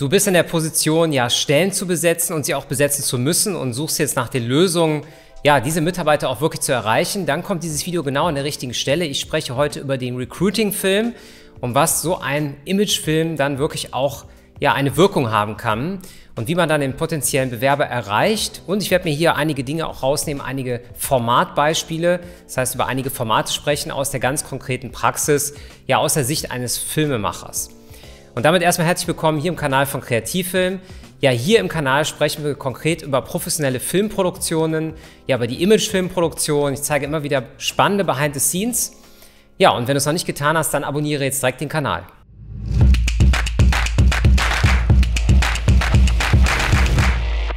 Du bist in der Position, ja, Stellen zu besetzen und sie auch besetzen zu müssen und suchst jetzt nach den Lösungen, ja, diese Mitarbeiter auch wirklich zu erreichen, dann kommt dieses Video genau an der richtigen Stelle. Ich spreche heute über den Recruiting-Film und was so ein Image-Film dann wirklich auch ja, eine Wirkung haben kann und wie man dann den potenziellen Bewerber erreicht. Und ich werde mir hier einige Dinge auch rausnehmen, einige Formatbeispiele, das heißt über einige Formate sprechen aus der ganz konkreten Praxis, ja aus der Sicht eines Filmemachers. Und damit erstmal herzlich willkommen hier im Kanal von Kreativfilm. Ja, hier im Kanal sprechen wir konkret über professionelle Filmproduktionen, ja, über die Imagefilmproduktion. Ich zeige immer wieder spannende Behind the Scenes. Ja, und wenn du es noch nicht getan hast, dann abonniere jetzt direkt den Kanal.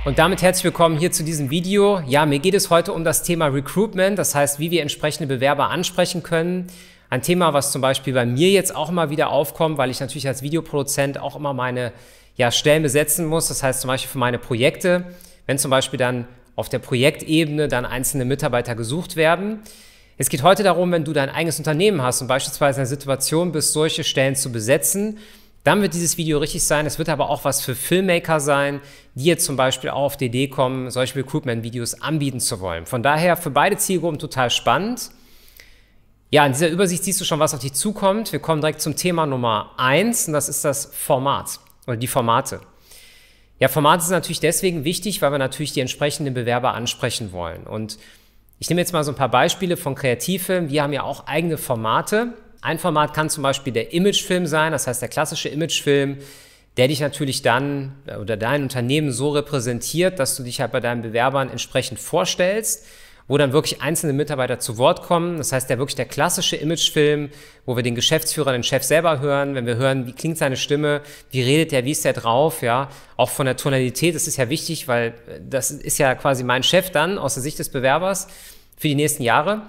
Und damit herzlich willkommen hier zu diesem Video. Ja, mir geht es heute um das Thema Recruitment, das heißt, wie wir entsprechende Bewerber ansprechen können. Ein Thema, was zum Beispiel bei mir jetzt auch mal wieder aufkommt, weil ich natürlich als Videoproduzent auch immer meine ja, Stellen besetzen muss. Das heißt zum Beispiel für meine Projekte, wenn zum Beispiel dann auf der Projektebene dann einzelne Mitarbeiter gesucht werden. Es geht heute darum, wenn du dein eigenes Unternehmen hast und beispielsweise in der Situation bist, solche Stellen zu besetzen, dann wird dieses Video richtig sein. Es wird aber auch was für Filmmaker sein, die jetzt zum Beispiel auch auf die Idee kommen, solche Recruitment-Videos anbieten zu wollen. Von daher für beide Zielgruppen total spannend. Ja, in dieser Übersicht siehst du schon, was auf dich zukommt. Wir kommen direkt zum Thema Nummer eins und das ist das Format oder die Formate. Ja, Formate sind natürlich deswegen wichtig, weil wir natürlich die entsprechenden Bewerber ansprechen wollen. Und ich nehme jetzt mal so ein paar Beispiele von Kreativfilmen. Wir haben ja auch eigene Formate. Ein Format kann zum Beispiel der Imagefilm sein, das heißt der klassische Imagefilm, der dich natürlich dann äh, oder dein Unternehmen so repräsentiert, dass du dich halt bei deinen Bewerbern entsprechend vorstellst wo dann wirklich einzelne Mitarbeiter zu Wort kommen. Das heißt, der wirklich der klassische Imagefilm, wo wir den Geschäftsführer, den Chef selber hören, wenn wir hören, wie klingt seine Stimme, wie redet er, wie ist der drauf, ja. Auch von der Tonalität, das ist ja wichtig, weil das ist ja quasi mein Chef dann aus der Sicht des Bewerbers für die nächsten Jahre.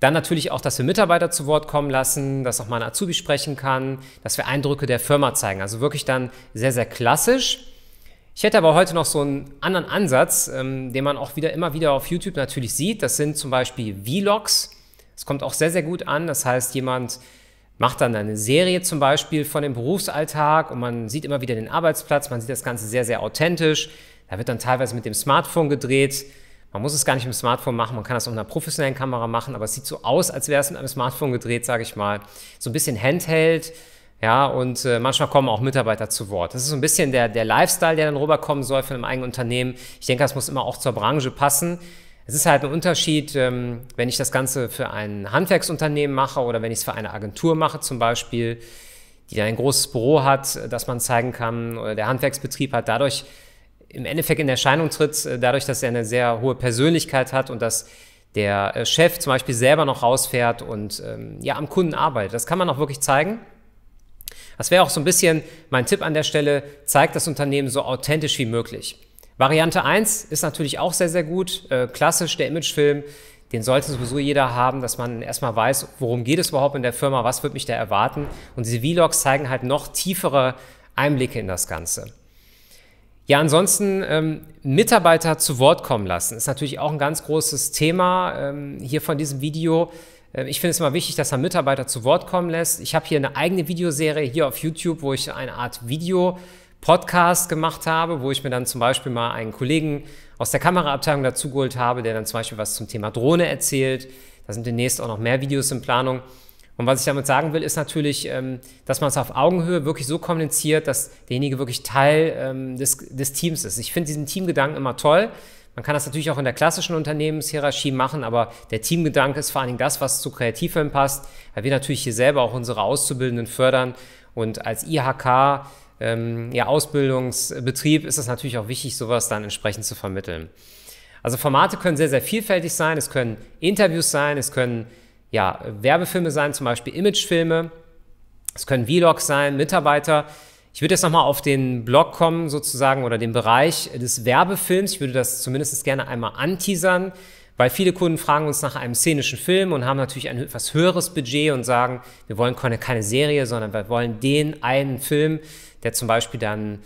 Dann natürlich auch, dass wir Mitarbeiter zu Wort kommen lassen, dass auch mal ein Azubi sprechen kann, dass wir Eindrücke der Firma zeigen. Also wirklich dann sehr, sehr klassisch. Ich hätte aber heute noch so einen anderen Ansatz, ähm, den man auch wieder immer wieder auf YouTube natürlich sieht. Das sind zum Beispiel Vlogs. Es kommt auch sehr, sehr gut an. Das heißt, jemand macht dann eine Serie zum Beispiel von dem Berufsalltag und man sieht immer wieder den Arbeitsplatz, man sieht das Ganze sehr, sehr authentisch. Da wird dann teilweise mit dem Smartphone gedreht. Man muss es gar nicht mit dem Smartphone machen, man kann das auch mit einer professionellen Kamera machen, aber es sieht so aus, als wäre es mit einem Smartphone gedreht, sage ich mal. So ein bisschen Handheld. Ja, und äh, manchmal kommen auch Mitarbeiter zu Wort. Das ist so ein bisschen der, der Lifestyle, der dann rüberkommen soll von einem eigenen Unternehmen. Ich denke, das muss immer auch zur Branche passen. Es ist halt ein Unterschied, ähm, wenn ich das Ganze für ein Handwerksunternehmen mache oder wenn ich es für eine Agentur mache zum Beispiel, die dann ein großes Büro hat, das man zeigen kann, oder der Handwerksbetrieb hat dadurch im Endeffekt in Erscheinung tritt, äh, dadurch, dass er eine sehr hohe Persönlichkeit hat und dass der äh, Chef zum Beispiel selber noch rausfährt und ähm, ja am Kunden arbeitet. Das kann man auch wirklich zeigen. Das wäre auch so ein bisschen mein Tipp an der Stelle, zeigt das Unternehmen so authentisch wie möglich. Variante 1 ist natürlich auch sehr, sehr gut. Äh, klassisch der Imagefilm, den sollte sowieso jeder haben, dass man erstmal weiß, worum geht es überhaupt in der Firma, was wird mich da erwarten. Und diese Vlogs zeigen halt noch tiefere Einblicke in das Ganze. Ja, ansonsten ähm, Mitarbeiter zu Wort kommen lassen, ist natürlich auch ein ganz großes Thema ähm, hier von diesem Video. Ähm, ich finde es immer wichtig, dass er Mitarbeiter zu Wort kommen lässt. Ich habe hier eine eigene Videoserie hier auf YouTube, wo ich eine Art Video-Podcast gemacht habe, wo ich mir dann zum Beispiel mal einen Kollegen aus der Kameraabteilung dazugeholt habe, der dann zum Beispiel was zum Thema Drohne erzählt. Da sind demnächst auch noch mehr Videos in Planung. Und was ich damit sagen will, ist natürlich, ähm, dass man es auf Augenhöhe wirklich so kommuniziert, dass derjenige wirklich Teil ähm, des, des Teams ist. Ich finde diesen Teamgedanken immer toll. Man kann das natürlich auch in der klassischen Unternehmenshierarchie machen, aber der Teamgedanke ist vor allen Dingen das, was zu Kreativfilm passt, weil wir natürlich hier selber auch unsere Auszubildenden fördern und als IHK, ähm, ja, Ausbildungsbetrieb, ist es natürlich auch wichtig, sowas dann entsprechend zu vermitteln. Also Formate können sehr, sehr vielfältig sein, es können Interviews sein, es können ja, Werbefilme sein, zum Beispiel Imagefilme, es können Vlogs sein, Mitarbeiter. Ich würde jetzt nochmal auf den Blog kommen, sozusagen, oder den Bereich des Werbefilms. Ich würde das zumindest gerne einmal anteasern, weil viele Kunden fragen uns nach einem szenischen Film und haben natürlich ein etwas höheres Budget und sagen, wir wollen keine, keine Serie, sondern wir wollen den einen Film, der zum Beispiel dann,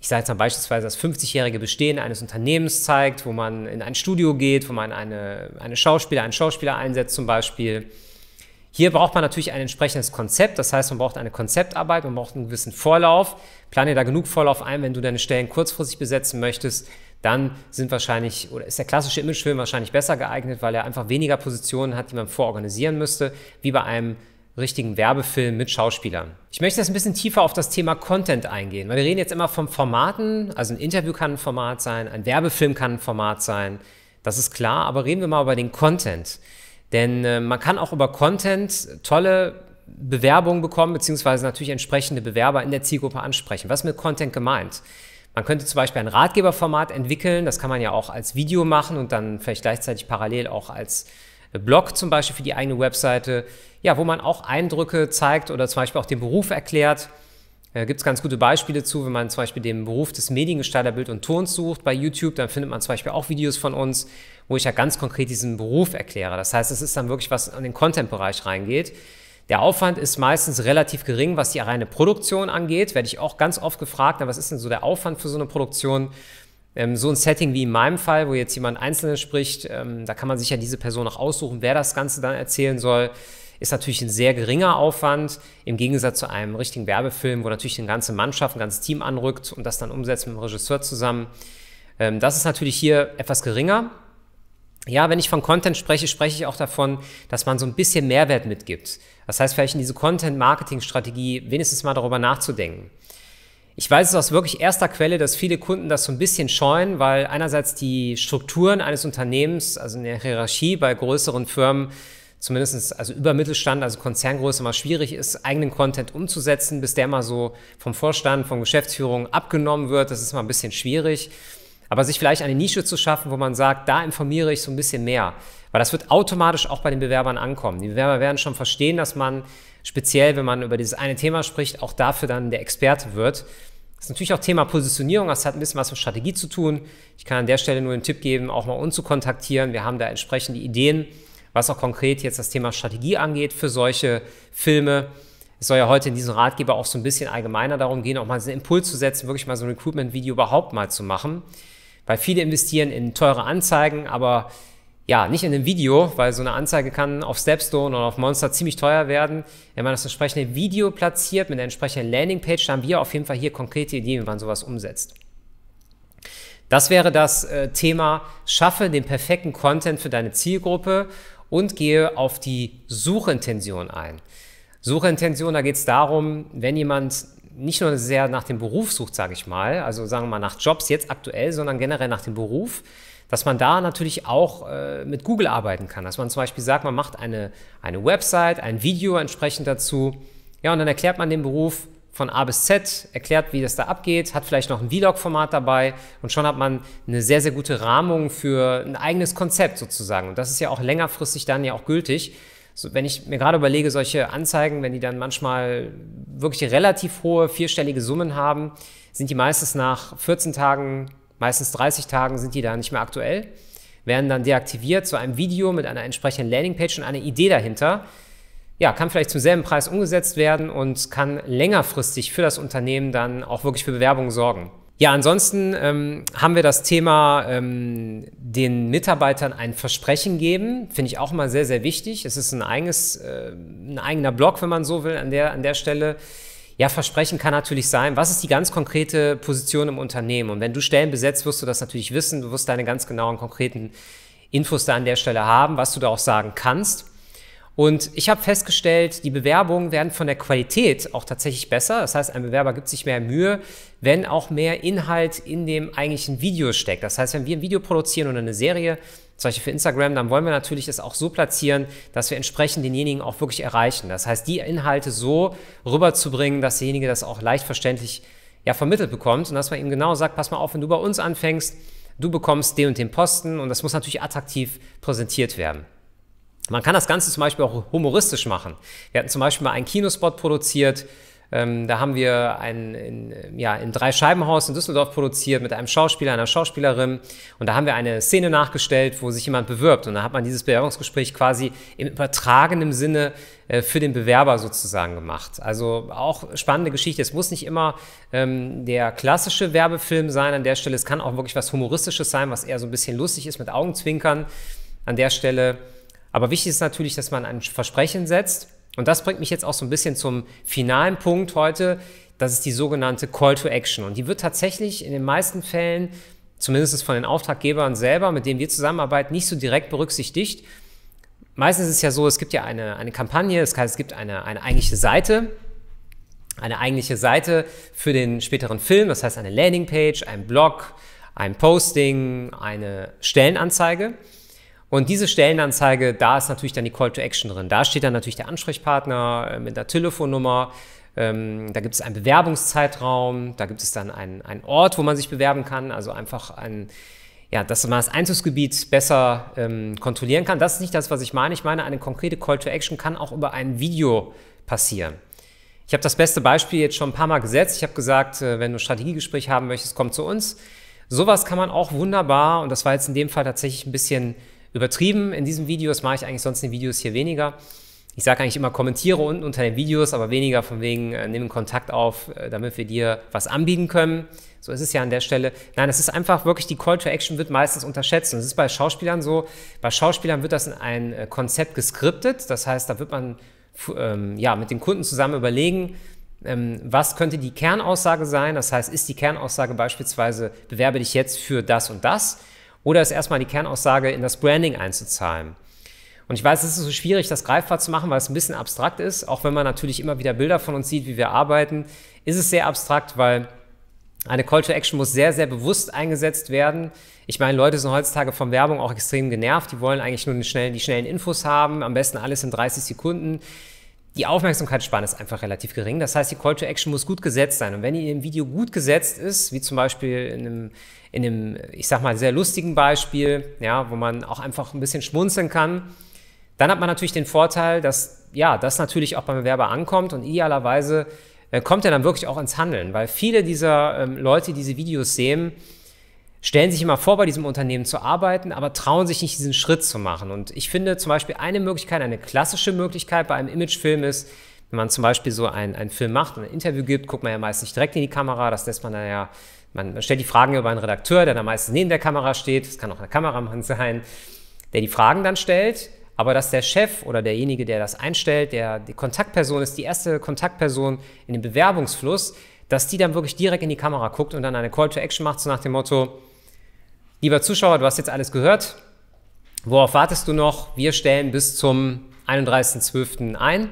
ich sage jetzt mal beispielsweise das 50-jährige Bestehen eines Unternehmens zeigt, wo man in ein Studio geht, wo man eine, eine Schauspieler, einen Schauspieler einsetzt zum Beispiel hier braucht man natürlich ein entsprechendes Konzept, das heißt, man braucht eine Konzeptarbeit, man braucht einen gewissen Vorlauf. Plane da genug Vorlauf ein, wenn du deine Stellen kurzfristig besetzen möchtest, dann sind wahrscheinlich oder ist der klassische Imagefilm wahrscheinlich besser geeignet, weil er einfach weniger Positionen hat, die man vororganisieren müsste, wie bei einem richtigen Werbefilm mit Schauspielern. Ich möchte jetzt ein bisschen tiefer auf das Thema Content eingehen, weil wir reden jetzt immer von Formaten, also ein Interview kann ein Format sein, ein Werbefilm kann ein Format sein, das ist klar, aber reden wir mal über den Content. Denn äh, man kann auch über Content tolle Bewerbungen bekommen, beziehungsweise natürlich entsprechende Bewerber in der Zielgruppe ansprechen. Was ist mit Content gemeint? Man könnte zum Beispiel ein Ratgeberformat entwickeln, das kann man ja auch als Video machen und dann vielleicht gleichzeitig parallel auch als äh, Blog zum Beispiel für die eigene Webseite, ja, wo man auch Eindrücke zeigt oder zum Beispiel auch den Beruf erklärt. Äh, Gibt es ganz gute Beispiele zu, wenn man zum Beispiel den Beruf des Mediengestalter Bild und Tons sucht bei YouTube, dann findet man zum Beispiel auch Videos von uns, wo ich ja ganz konkret diesen Beruf erkläre. Das heißt, es ist dann wirklich was an den Content-Bereich reingeht. Der Aufwand ist meistens relativ gering, was die reine Produktion angeht. Werde ich auch ganz oft gefragt, na, was ist denn so der Aufwand für so eine Produktion? Ähm, so ein Setting wie in meinem Fall, wo jetzt jemand Einzelnes spricht, ähm, da kann man sich ja diese Person auch aussuchen, wer das Ganze dann erzählen soll. Ist natürlich ein sehr geringer Aufwand im Gegensatz zu einem richtigen Werbefilm, wo natürlich eine ganze Mannschaft, ein ganzes Team anrückt und das dann umsetzt mit dem Regisseur zusammen. Ähm, das ist natürlich hier etwas geringer. Ja, wenn ich von Content spreche, spreche ich auch davon, dass man so ein bisschen Mehrwert mitgibt. Das heißt, vielleicht in diese Content-Marketing-Strategie wenigstens mal darüber nachzudenken. Ich weiß es aus wirklich erster Quelle, dass viele Kunden das so ein bisschen scheuen, weil einerseits die Strukturen eines Unternehmens, also in der Hierarchie bei größeren Firmen, zumindest also über Mittelstand, also Konzerngröße mal schwierig ist, eigenen Content umzusetzen, bis der mal so vom Vorstand, von Geschäftsführung abgenommen wird. Das ist mal ein bisschen schwierig. Aber sich vielleicht eine Nische zu schaffen, wo man sagt, da informiere ich so ein bisschen mehr. Weil das wird automatisch auch bei den Bewerbern ankommen. Die Bewerber werden schon verstehen, dass man speziell, wenn man über dieses eine Thema spricht, auch dafür dann der Experte wird. Das ist natürlich auch Thema Positionierung, das hat ein bisschen was mit Strategie zu tun. Ich kann an der Stelle nur einen Tipp geben, auch mal uns zu kontaktieren. Wir haben da entsprechende Ideen was auch konkret jetzt das Thema Strategie angeht für solche Filme. Es soll ja heute in diesem Ratgeber auch so ein bisschen allgemeiner darum gehen, auch mal einen Impuls zu setzen, wirklich mal so ein Recruitment-Video überhaupt mal zu machen. Weil viele investieren in teure Anzeigen, aber ja, nicht in einem Video, weil so eine Anzeige kann auf Stepstone oder auf Monster ziemlich teuer werden. Wenn man das entsprechende Video platziert mit der entsprechenden Landingpage, dann haben wir auf jeden Fall hier konkrete Ideen, wie man sowas umsetzt. Das wäre das äh, Thema, schaffe den perfekten Content für deine Zielgruppe und gehe auf die Suchintention ein. Suchintention, da geht es darum, wenn jemand nicht nur sehr nach dem Beruf sucht, sage ich mal, also sagen wir mal nach Jobs jetzt aktuell, sondern generell nach dem Beruf, dass man da natürlich auch äh, mit Google arbeiten kann. Dass man zum Beispiel sagt, man macht eine, eine Website, ein Video entsprechend dazu. Ja, und dann erklärt man den Beruf, von A bis Z, erklärt, wie das da abgeht, hat vielleicht noch ein Vlog-Format dabei und schon hat man eine sehr, sehr gute Rahmung für ein eigenes Konzept sozusagen. Und das ist ja auch längerfristig dann ja auch gültig. So, wenn ich mir gerade überlege, solche Anzeigen, wenn die dann manchmal wirklich relativ hohe vierstellige Summen haben, sind die meistens nach 14 Tagen, meistens 30 Tagen sind die da nicht mehr aktuell, werden dann deaktiviert zu einem Video mit einer entsprechenden Landingpage und einer Idee dahinter, ja, kann vielleicht zum selben Preis umgesetzt werden und kann längerfristig für das Unternehmen dann auch wirklich für Bewerbung sorgen. Ja, ansonsten ähm, haben wir das Thema ähm, den Mitarbeitern ein Versprechen geben, finde ich auch mal sehr, sehr wichtig. Es ist ein, eigenes, äh, ein eigener Blog, wenn man so will, an der, an der Stelle. Ja, Versprechen kann natürlich sein. Was ist die ganz konkrete Position im Unternehmen? Und wenn du Stellen besetzt, wirst du das natürlich wissen. Du wirst deine ganz genauen, konkreten Infos da an der Stelle haben, was du da auch sagen kannst. Und ich habe festgestellt, die Bewerbungen werden von der Qualität auch tatsächlich besser. Das heißt, ein Bewerber gibt sich mehr Mühe, wenn auch mehr Inhalt in dem eigentlichen Video steckt. Das heißt, wenn wir ein Video produzieren oder eine Serie, zum Beispiel für Instagram, dann wollen wir natürlich es auch so platzieren, dass wir entsprechend denjenigen auch wirklich erreichen. Das heißt, die Inhalte so rüberzubringen, dass derjenige das auch leicht verständlich ja, vermittelt bekommt und dass man ihm genau sagt, pass mal auf, wenn du bei uns anfängst, du bekommst den und den Posten und das muss natürlich attraktiv präsentiert werden. Man kann das Ganze zum Beispiel auch humoristisch machen. Wir hatten zum Beispiel mal einen Kinospot produziert, ähm, da haben wir ein, in, ja, in Drei-Scheiben-Haus in Düsseldorf produziert mit einem Schauspieler, einer Schauspielerin. Und da haben wir eine Szene nachgestellt, wo sich jemand bewirbt. Und da hat man dieses Bewerbungsgespräch quasi im übertragenen Sinne äh, für den Bewerber sozusagen gemacht. Also auch spannende Geschichte. Es muss nicht immer ähm, der klassische Werbefilm sein an der Stelle. Es kann auch wirklich was Humoristisches sein, was eher so ein bisschen lustig ist mit Augenzwinkern an der Stelle aber wichtig ist natürlich, dass man ein Versprechen setzt. Und das bringt mich jetzt auch so ein bisschen zum finalen Punkt heute. Das ist die sogenannte Call to Action. Und die wird tatsächlich in den meisten Fällen, zumindest von den Auftraggebern selber, mit denen wir zusammenarbeiten, nicht so direkt berücksichtigt. Meistens ist es ja so, es gibt ja eine, eine Kampagne, das heißt, es gibt eine, eine eigentliche Seite, eine eigentliche Seite für den späteren Film, das heißt eine Landingpage, ein Blog, ein Posting, eine Stellenanzeige. Und diese Stellenanzeige, da ist natürlich dann die Call to Action drin. Da steht dann natürlich der Ansprechpartner ähm, mit der Telefonnummer. Ähm, da gibt es einen Bewerbungszeitraum. Da gibt es dann einen, einen Ort, wo man sich bewerben kann. Also einfach ein, ja, dass man das Einzugsgebiet besser ähm, kontrollieren kann. Das ist nicht das, was ich meine. Ich meine, eine konkrete Call to Action kann auch über ein Video passieren. Ich habe das beste Beispiel jetzt schon ein paar Mal gesetzt. Ich habe gesagt, äh, wenn du ein Strategiegespräch haben möchtest, komm zu uns. Sowas kann man auch wunderbar, und das war jetzt in dem Fall tatsächlich ein bisschen übertrieben in diesen Videos, mache ich eigentlich sonst in den Videos hier weniger. Ich sage eigentlich immer, kommentiere unten unter den Videos, aber weniger von wegen, äh, nimm Kontakt auf, äh, damit wir dir was anbieten können. So ist es ja an der Stelle. Nein, es ist einfach wirklich, die Call to Action wird meistens unterschätzt. Und es ist bei Schauspielern so, bei Schauspielern wird das in ein äh, Konzept geskriptet. Das heißt, da wird man ähm, ja, mit dem Kunden zusammen überlegen, ähm, was könnte die Kernaussage sein. Das heißt, ist die Kernaussage beispielsweise, bewerbe dich jetzt für das und das oder ist erstmal die Kernaussage, in das Branding einzuzahlen? Und ich weiß, es ist so schwierig, das greifbar zu machen, weil es ein bisschen abstrakt ist. Auch wenn man natürlich immer wieder Bilder von uns sieht, wie wir arbeiten, ist es sehr abstrakt, weil eine Call to Action muss sehr, sehr bewusst eingesetzt werden. Ich meine, Leute sind heutzutage von Werbung auch extrem genervt. Die wollen eigentlich nur schnellen, die schnellen Infos haben, am besten alles in 30 Sekunden die Aufmerksamkeitsspanne ist einfach relativ gering. Das heißt, die Call to Action muss gut gesetzt sein. Und wenn ihr im Video gut gesetzt ist, wie zum Beispiel in einem, in einem ich sag mal, sehr lustigen Beispiel, ja, wo man auch einfach ein bisschen schmunzeln kann, dann hat man natürlich den Vorteil, dass ja, das natürlich auch beim Bewerber ankommt und idealerweise äh, kommt er dann wirklich auch ins Handeln, weil viele dieser ähm, Leute, die diese Videos sehen, stellen sich immer vor, bei diesem Unternehmen zu arbeiten, aber trauen sich nicht, diesen Schritt zu machen. Und ich finde zum Beispiel eine Möglichkeit, eine klassische Möglichkeit bei einem Imagefilm ist, wenn man zum Beispiel so einen, einen Film macht und ein Interview gibt, guckt man ja meist nicht direkt in die Kamera, das lässt man dann ja, man, man stellt die Fragen über einen Redakteur, der dann meistens neben der Kamera steht, das kann auch ein Kameramann sein, der die Fragen dann stellt, aber dass der Chef oder derjenige, der das einstellt, der die Kontaktperson ist, die erste Kontaktperson in dem Bewerbungsfluss, dass die dann wirklich direkt in die Kamera guckt und dann eine Call to Action macht, so nach dem Motto, Lieber Zuschauer, du hast jetzt alles gehört. Worauf wartest du noch? Wir stellen bis zum 31.12. ein.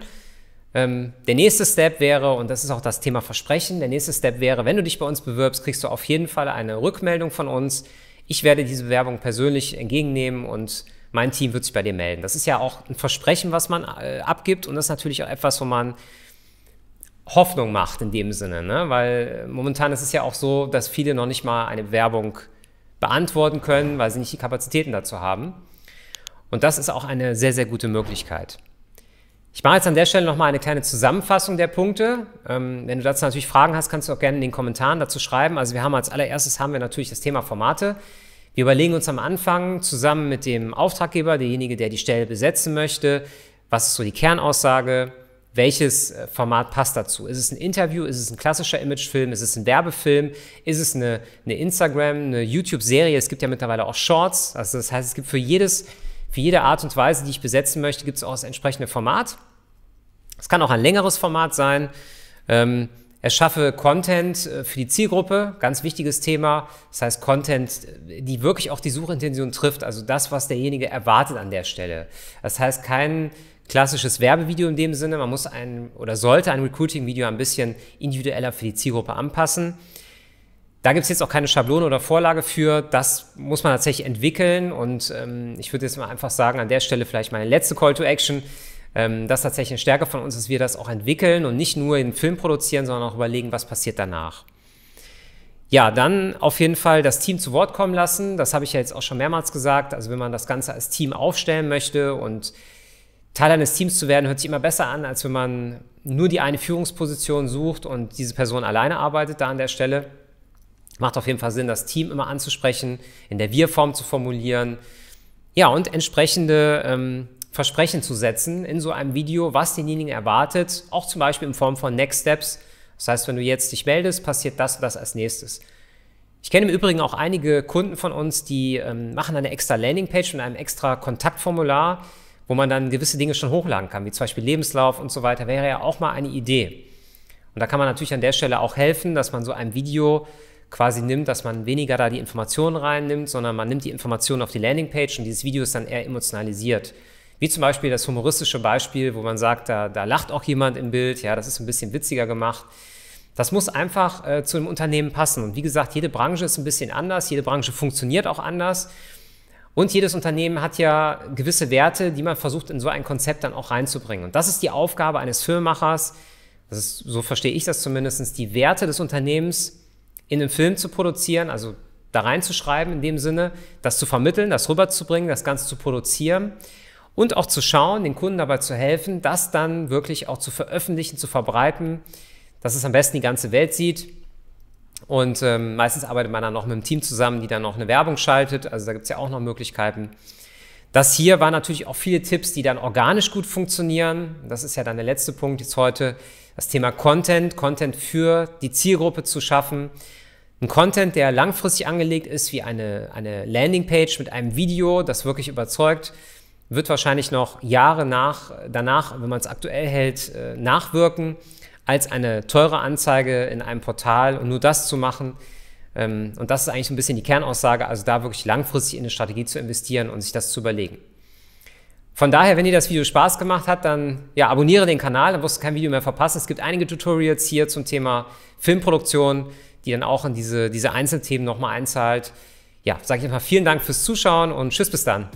Ähm, der nächste Step wäre, und das ist auch das Thema Versprechen, der nächste Step wäre, wenn du dich bei uns bewirbst, kriegst du auf jeden Fall eine Rückmeldung von uns. Ich werde diese Bewerbung persönlich entgegennehmen und mein Team wird sich bei dir melden. Das ist ja auch ein Versprechen, was man äh, abgibt und das ist natürlich auch etwas, wo man Hoffnung macht in dem Sinne, ne? weil äh, momentan ist es ja auch so, dass viele noch nicht mal eine Bewerbung beantworten können, weil sie nicht die Kapazitäten dazu haben. Und das ist auch eine sehr, sehr gute Möglichkeit. Ich mache jetzt an der Stelle nochmal eine kleine Zusammenfassung der Punkte. Ähm, wenn du dazu natürlich Fragen hast, kannst du auch gerne in den Kommentaren dazu schreiben. Also wir haben als allererstes haben wir natürlich das Thema Formate. Wir überlegen uns am Anfang zusammen mit dem Auftraggeber, derjenige, der die Stelle besetzen möchte, was ist so die Kernaussage, welches äh, Format passt dazu? Ist es ein Interview? Ist es ein klassischer Imagefilm? Ist es ein Werbefilm? Ist es eine, eine Instagram, eine YouTube-Serie? Es gibt ja mittlerweile auch Shorts. Also das heißt, es gibt für, jedes, für jede Art und Weise, die ich besetzen möchte, gibt es auch das entsprechende Format. Es kann auch ein längeres Format sein. Ähm, erschaffe Content äh, für die Zielgruppe, ganz wichtiges Thema. Das heißt Content, äh, die wirklich auch die Suchintention trifft, also das, was derjenige erwartet an der Stelle. Das heißt kein klassisches Werbevideo in dem Sinne. Man muss ein oder sollte ein Recruiting-Video ein bisschen individueller für die Zielgruppe anpassen. Da gibt es jetzt auch keine Schablone oder Vorlage für. Das muss man tatsächlich entwickeln. Und ähm, ich würde jetzt mal einfach sagen, an der Stelle vielleicht meine letzte Call to Action. Ähm, das ist tatsächlich eine Stärke von uns, dass wir das auch entwickeln und nicht nur in Film produzieren, sondern auch überlegen, was passiert danach. Ja, dann auf jeden Fall das Team zu Wort kommen lassen. Das habe ich ja jetzt auch schon mehrmals gesagt. Also wenn man das Ganze als Team aufstellen möchte und Teil eines Teams zu werden, hört sich immer besser an, als wenn man nur die eine Führungsposition sucht und diese Person alleine arbeitet da an der Stelle. Macht auf jeden Fall Sinn, das Team immer anzusprechen, in der Wir-Form zu formulieren. Ja, und entsprechende ähm, Versprechen zu setzen in so einem Video, was denjenigen erwartet, auch zum Beispiel in Form von Next Steps. Das heißt, wenn du jetzt dich meldest, passiert das und das als nächstes. Ich kenne im Übrigen auch einige Kunden von uns, die ähm, machen eine extra Landingpage mit einem extra Kontaktformular, wo man dann gewisse Dinge schon hochladen kann, wie zum Beispiel Lebenslauf und so weiter, wäre ja auch mal eine Idee. Und da kann man natürlich an der Stelle auch helfen, dass man so ein Video quasi nimmt, dass man weniger da die Informationen reinnimmt, sondern man nimmt die Informationen auf die Landingpage und dieses Video ist dann eher emotionalisiert. Wie zum Beispiel das humoristische Beispiel, wo man sagt, da, da lacht auch jemand im Bild, ja, das ist ein bisschen witziger gemacht. Das muss einfach äh, zu dem Unternehmen passen. Und wie gesagt, jede Branche ist ein bisschen anders, jede Branche funktioniert auch anders. Und jedes Unternehmen hat ja gewisse Werte, die man versucht, in so ein Konzept dann auch reinzubringen. Und das ist die Aufgabe eines Filmemachers, das ist, so verstehe ich das zumindest, die Werte des Unternehmens in einem Film zu produzieren, also da reinzuschreiben in dem Sinne, das zu vermitteln, das rüberzubringen, das Ganze zu produzieren und auch zu schauen, den Kunden dabei zu helfen, das dann wirklich auch zu veröffentlichen, zu verbreiten, dass es am besten die ganze Welt sieht und ähm, meistens arbeitet man dann noch mit einem Team zusammen, die dann noch eine Werbung schaltet. Also da gibt es ja auch noch Möglichkeiten. Das hier waren natürlich auch viele Tipps, die dann organisch gut funktionieren. Das ist ja dann der letzte Punkt jetzt heute. Das Thema Content, Content für die Zielgruppe zu schaffen. Ein Content, der langfristig angelegt ist, wie eine, eine Landingpage mit einem Video, das wirklich überzeugt, wird wahrscheinlich noch Jahre nach, danach, wenn man es aktuell hält, äh, nachwirken als eine teure Anzeige in einem Portal und nur das zu machen. Ähm, und das ist eigentlich so ein bisschen die Kernaussage, also da wirklich langfristig in eine Strategie zu investieren und sich das zu überlegen. Von daher, wenn dir das Video Spaß gemacht hat, dann ja, abonniere den Kanal, dann wirst du kein Video mehr verpassen. Es gibt einige Tutorials hier zum Thema Filmproduktion, die dann auch in diese, diese Einzelthemen nochmal einzahlt. Ja, sage ich mal vielen Dank fürs Zuschauen und tschüss bis dann.